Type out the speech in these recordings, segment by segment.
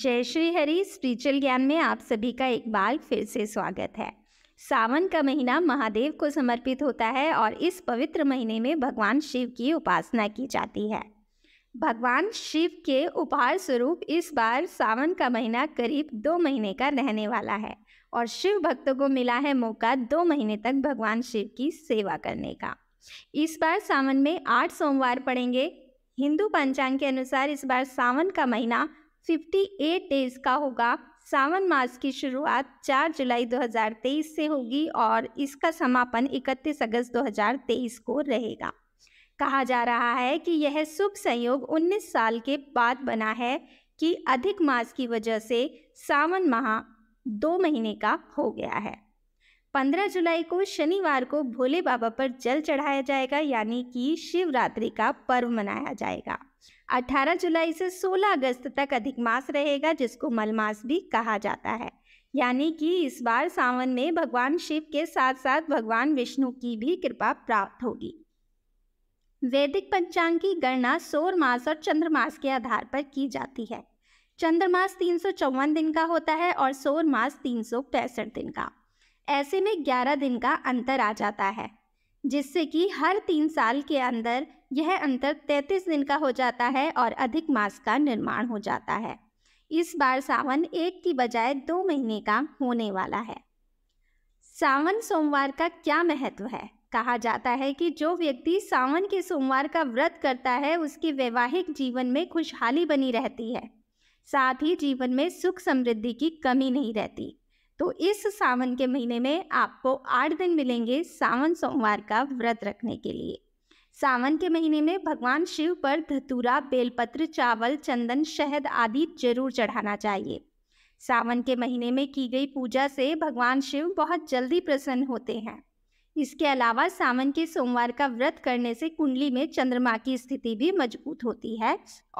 जय श्री हरि स्पिरिचुअल ज्ञान में आप सभी का एक बार फिर से स्वागत है सावन का महीना महादेव को समर्पित होता है और इस पवित्र महीने में भगवान शिव की उपासना की जाती है भगवान शिव के उपहार स्वरूप इस बार सावन का महीना करीब दो महीने का रहने वाला है और शिव भक्तों को मिला है मौका दो महीने तक भगवान शिव की सेवा करने का इस बार सावन में आठ सोमवार पड़ेंगे हिंदू पंचांग के अनुसार इस बार सावन का महीना 58 डेज का होगा सावन मास की शुरुआत 4 जुलाई 2023 से होगी और इसका समापन 31 अगस्त 2023 को रहेगा कहा जा रहा है कि यह शुभ संयोग 19 साल के बाद बना है कि अधिक मास की वजह से सावन माह दो महीने का हो गया है 15 जुलाई को शनिवार को भोले बाबा पर जल चढ़ाया जाएगा यानी कि शिवरात्रि का पर्व मनाया जाएगा 18 जुलाई से 16 अगस्त तक अधिक मास रहेगा जिसको मलमास भी कहा जाता है यानी कि इस बार सावन में भगवान शिव के साथ साथ भगवान विष्णु की भी कृपा प्राप्त होगी वैदिक पंचांग की गणना सौर मास और चंद्रमास के आधार पर की जाती है चंद्रमास तीन दिन का होता है और सौर मास तीन दिन का ऐसे में 11 दिन का अंतर आ जाता है जिससे कि हर तीन साल के अंदर यह अंतर 33 दिन का हो जाता है और अधिक मास का निर्माण हो जाता है इस बार सावन एक की बजाय दो महीने का होने वाला है सावन सोमवार का क्या महत्व है कहा जाता है कि जो व्यक्ति सावन के सोमवार का व्रत करता है उसके वैवाहिक जीवन में खुशहाली बनी रहती है साथ ही जीवन में सुख समृद्धि की कमी नहीं रहती तो इस सावन के महीने में आपको आठ दिन मिलेंगे सावन सोमवार का व्रत रखने के लिए सावन के महीने में भगवान शिव पर धतूरा बेलपत्र चावल चंदन शहद आदि जरूर चढ़ाना चाहिए सावन के महीने में की गई पूजा से भगवान शिव बहुत जल्दी प्रसन्न होते हैं इसके अलावा सावन के सोमवार का व्रत करने से कुंडली में चंद्रमा की स्थिति भी मजबूत होती है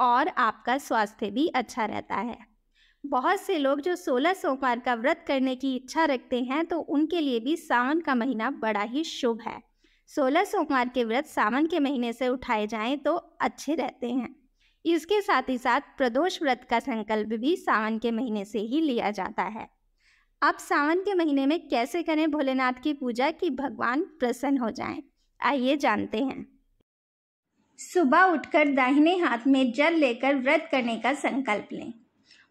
और आपका स्वास्थ्य भी अच्छा रहता है बहुत से लोग जो सोलह सोमवार का व्रत करने की इच्छा रखते हैं तो उनके लिए भी सावन का महीना बड़ा ही शुभ है सोलह सोमवार के व्रत सावन के महीने से उठाए जाएं तो अच्छे रहते हैं इसके साथ ही साथ प्रदोष व्रत का संकल्प भी सावन के महीने से ही लिया जाता है अब सावन के महीने में कैसे करें भोलेनाथ की पूजा कि भगवान प्रसन्न हो जाएं? आइए जानते हैं सुबह उठकर दाहिने हाथ में जल लेकर व्रत करने का संकल्प लें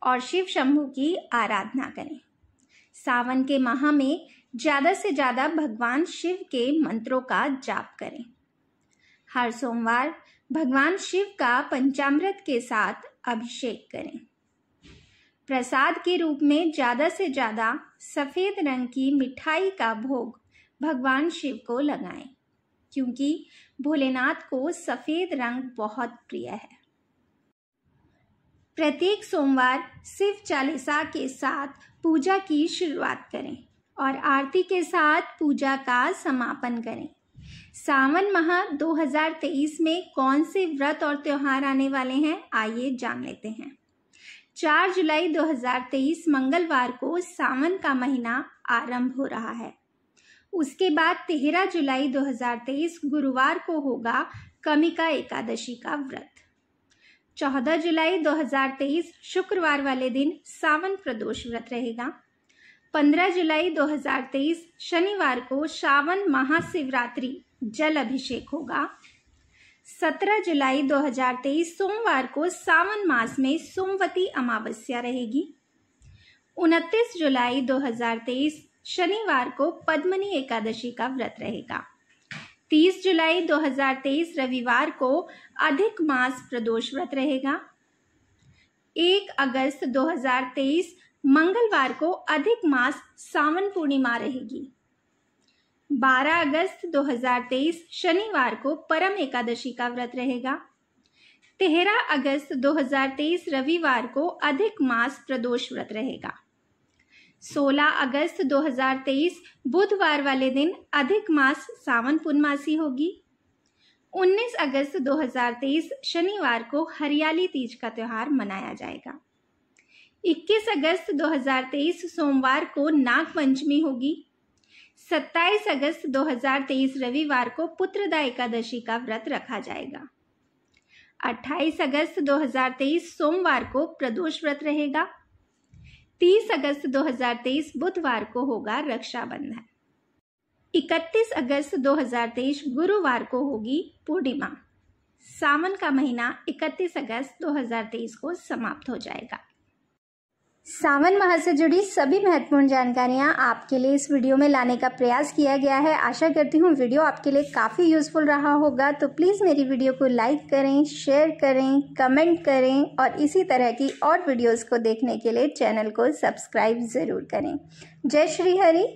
और शिव शंभु की आराधना करें सावन के माह में ज़्यादा से ज़्यादा भगवान शिव के मंत्रों का जाप करें हर सोमवार भगवान शिव का पंचामृत के साथ अभिषेक करें प्रसाद के रूप में ज़्यादा से ज़्यादा सफ़ेद रंग की मिठाई का भोग भगवान शिव को लगाएं क्योंकि भोलेनाथ को सफ़ेद रंग बहुत प्रिय है प्रत्येक सोमवार शिव चालीसा के साथ पूजा की शुरुआत करें और आरती के साथ पूजा का समापन करें सावन माह 2023 में कौन से व्रत और त्यौहार आने वाले हैं आइए जान लेते हैं 4 जुलाई 2023 मंगलवार को सावन का महीना आरंभ हो रहा है उसके बाद 13 जुलाई 2023 गुरुवार को होगा कमिका एकादशी का व्रत 14 जुलाई 2023 शुक्रवार वाले दिन सावन प्रदोष व्रत रहेगा 15 जुलाई 2023 शनिवार को सावन महाशिवरात्रि जल अभिषेक होगा 17 जुलाई 2023 सोमवार को सावन मास में सोमवती अमावस्या रहेगी 29 जुलाई 2023 शनिवार को पद्मनी एकादशी का व्रत रहेगा 30 जुलाई 2023 रविवार को अधिक मास प्रदोष व्रत रहेगा 1 अगस्त 2023 मंगलवार को अधिक मास सावन पूर्णिमा रहेगी 12 अगस्त 2023 शनिवार को परम एकादशी का व्रत रहेगा 13 अगस्त 2023 रविवार को अधिक मास प्रदोष व्रत रहेगा 16 अगस्त 2023 बुधवार वाले दिन अधिक मास सावन पूर्णमासी होगी 19 अगस्त 2023 शनिवार को हरियाली तीज का त्यौहार मनाया जाएगा 21 अगस्त 2023 सोमवार को नाग पंचमी होगी 27 अगस्त 2023 रविवार को पुत्रदा एकादशी का व्रत रखा जाएगा 28 अगस्त 2023 सोमवार को प्रदोष व्रत रहेगा 30 अगस्त 2023 बुधवार को होगा रक्षाबंधन 31 अगस्त 2023 गुरुवार को होगी पूर्णिमा सावन का महीना 31 अगस्त 2023 को समाप्त हो जाएगा सावन माह से जुड़ी सभी महत्वपूर्ण जानकारियां आपके लिए इस वीडियो में लाने का प्रयास किया गया है आशा करती हूँ वीडियो आपके लिए काफ़ी यूजफुल रहा होगा तो प्लीज़ मेरी वीडियो को लाइक करें शेयर करें कमेंट करें और इसी तरह की और वीडियोस को देखने के लिए चैनल को सब्सक्राइब ज़रूर करें जय श्री हरी